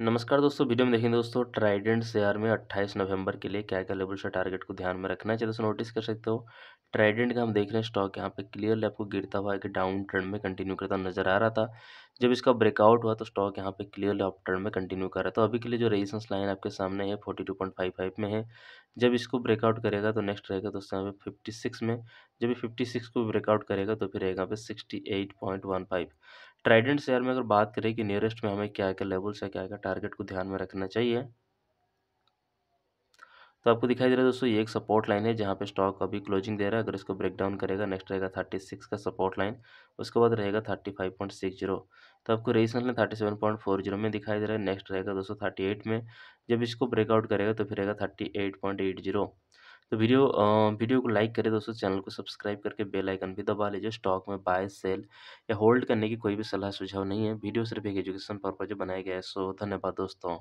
नमस्कार दोस्तों वीडियो में देखेंगे दोस्तों ट्राइडेंट शेयर में 28 नवंबर के लिए क्या क्या लेवल से टारगेट को ध्यान में रखना चाहिए दोस्तों नोटिस कर सकते हो ट्राइडेंट का हम देख रहे हैं स्टॉक यहाँ पे क्लियरली आपको गिरता हुआ कि डाउन ट्रेंड में कंटिन्यू करता नजर आ रहा था जब इसका ब्रेकआउट हुआ तो स्टॉक यहाँ पे क्लियरली अप ट्रेंड में कंटिन्यू कर रहा था तो अभी के लिए जो रेजिस्टेंस लाइन आपके सामने है forty two point five five में है जब इसको ब्रेकआउट करेगा तो नेक्स्ट रहेगा दोस्तों यहाँ पे फिफ्टी सिक्स में जब फिफ्टी सिक्स को ब्रेकआउट करेगा तो फिर रहेगा यहाँ पे sixty eight point one five Trident share में अगर बात करें कि नियरेस्ट में हमें क्या क्या लेवल्स है क्या क्या टारगेट को ध्यान में रखना चाहिए तो आपको दिखाई दे रहा है दोस्तों ये एक सपोर्ट लाइन है जहाँ पे स्टॉक अभी क्लोजिंग दे रहा है अगर इसको ब्रेक डाउन करेगा नेक्स्ट रहेगा थर्टी सिक्स का सपोर्ट लाइन उसके बाद रहेगा thirty five point six zero तो आपको resistance line thirty seven point four zero में दिखाई दे रहा है नेक्स्ट रहेगा दोस्तों थर्टी एट में जब इसको ब्रेकआउट करेगा तो फिर रहेगा thirty eight point eight zero तो वीडियो वीडियो को लाइक करें दोस्तों चैनल को सब्सक्राइब करके बेल आइकन भी दबा लीजिए स्टॉक में बाय सेल या होल्ड करने की कोई भी सलाह सुझाव नहीं है वीडियो सिर्फ एक एजुकेशन पर्पज बनाया गया है सो धन्यवाद दोस्तों